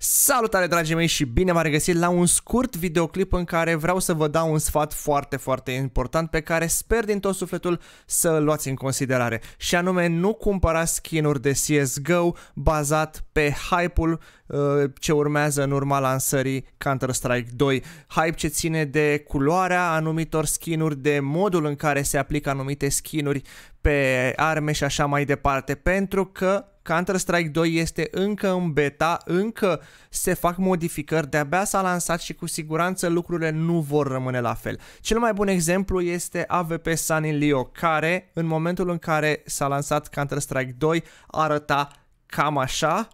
Salutare dragii mei și bine m-am regăsit la un scurt videoclip în care vreau să vă dau un sfat foarte foarte important pe care sper din tot sufletul să îl luați în considerare și anume nu cumpărați skin-uri de CSGO bazat pe hype-ul Uh, ce urmează în urma lansării Counter-Strike 2. Hype ce ține de culoarea anumitor skinuri, de modul în care se aplică anumite skinuri pe arme și așa mai departe, pentru că Counter-Strike 2 este încă în beta, încă se fac modificări, de-abia s-a lansat și cu siguranță lucrurile nu vor rămâne la fel. Cel mai bun exemplu este AVP Sunny Leo, care în momentul în care s-a lansat Counter-Strike 2 arăta cam așa,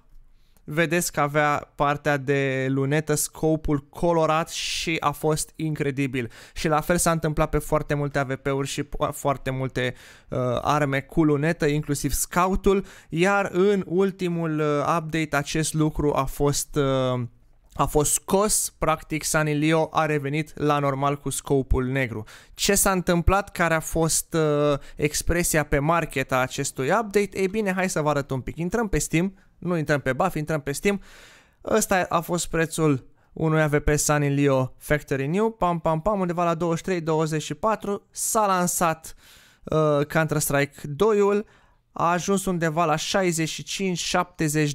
vedeți că avea partea de lunetă, scopul colorat și a fost incredibil. Și la fel s-a întâmplat pe foarte multe AVP-uri și foarte multe uh, arme cu lunetă, inclusiv scoutul, iar în ultimul uh, update acest lucru a fost... Uh, a fost scos, practic Sanilio a revenit la normal cu scopul negru. Ce s-a întâmplat, care a fost uh, expresia pe market a acestui update? Ei bine, hai să vă arăt un pic. Intrăm pe Steam, nu intrăm pe BAF, intrăm pe Steam. Ăsta a fost prețul unui AVP Sunny Leo Factory New, pam pam pam, undeva la 23-24, s-a lansat uh, Counter-Strike 2-ul, a ajuns undeva la 65-70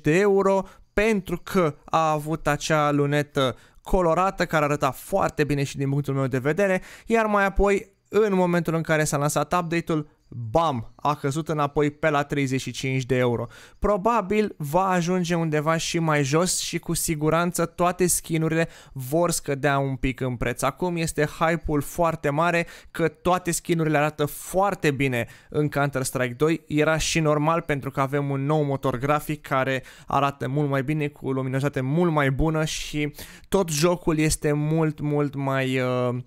de euro pentru că a avut acea lunetă colorată care arăta foarte bine și din punctul meu de vedere, iar mai apoi în momentul în care s-a lansat update-ul, bam, a căzut înapoi pe la 35 de euro. Probabil va ajunge undeva și mai jos și cu siguranță toate skinurile vor scădea un pic în preț. Acum este hype-ul foarte mare că toate skinurile arată foarte bine în Counter-Strike 2. Era și normal pentru că avem un nou motor grafic care arată mult mai bine cu luminozitate mult mai bună și tot jocul este mult, mult mai... Uh,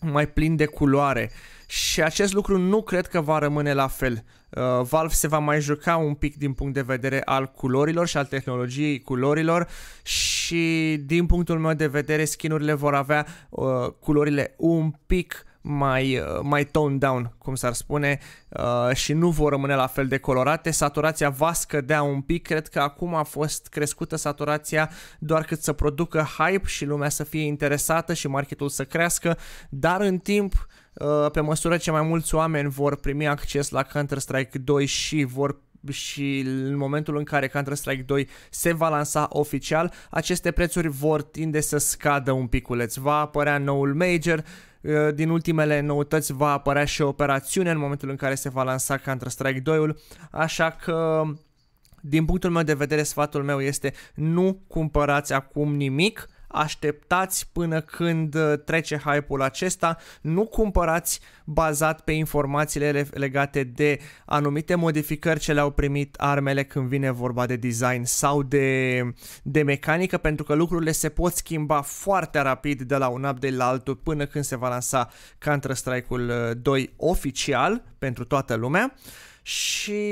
mai plin de culoare și acest lucru nu cred că va rămâne la fel. Uh, Valve se va mai juca un pic din punct de vedere al culorilor și al tehnologiei culorilor și din punctul meu de vedere skinurile vor avea uh, culorile un pic mai, uh, mai toned down, cum s-ar spune, uh, și nu vor rămâne la fel de colorate. Saturația va scădea un pic, cred că acum a fost crescută saturația doar cât să producă hype și lumea să fie interesată și marketul să crească, dar în timp uh, pe măsură ce mai mulți oameni vor primi acces la Counter-Strike 2 și vor și în momentul în care Counter-Strike 2 se va lansa oficial, aceste prețuri vor tinde să scadă un piculeț. Va apărea noul major, Eh, din ultimele noutăți va apărea și o operațiune în momentul în care se va lansa Counter-Strike 2-ul, așa că din punctul meu de vedere sfatul meu este nu cumpărați acum nimic, așteptați până când uh, trece hype-ul acesta, nu cumpărați bazat pe informațiile legate de anumite modificări ce le-au primit armele când vine vorba de design sau de, de mecanică, pentru că lucrurile se pot schimba foarte rapid de la un update la altul până când se va lansa Counter-Strike-ul 2 uh, oficial pentru toată lumea și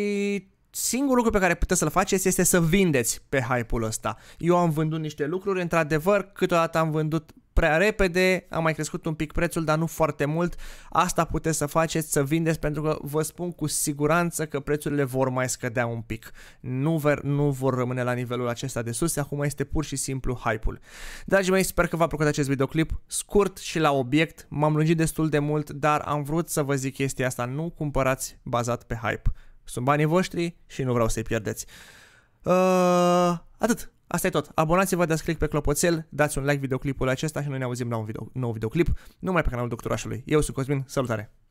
singurul lucru pe care puteți să-l faceți este să vindeți pe hype-ul ăsta. Eu am vândut niște lucruri, într-adevăr, câteodată am vândut prea repede, am mai crescut un pic prețul, dar nu foarte mult. Asta puteți să faceți, să vindeți, pentru că vă spun cu siguranță că prețurile vor mai scădea un pic. Nu, ver, nu vor rămâne la nivelul acesta de sus, acum este pur și simplu hype-ul. Dragii mei, sper că v-a plăcut acest videoclip, scurt și la obiect, m-am lungit destul de mult, dar am vrut să vă zic chestia asta, nu cumpărați bazat pe hype. Sunt banii voștri și nu vreau să-i pierdeți. Uh, atât. Asta e tot. Abonați-vă, dați click pe clopoțel, dați un like videoclipul acesta și noi ne auzim la un video, nou videoclip, numai pe canalul Doctorașului. Eu sunt Cosmin, salutare!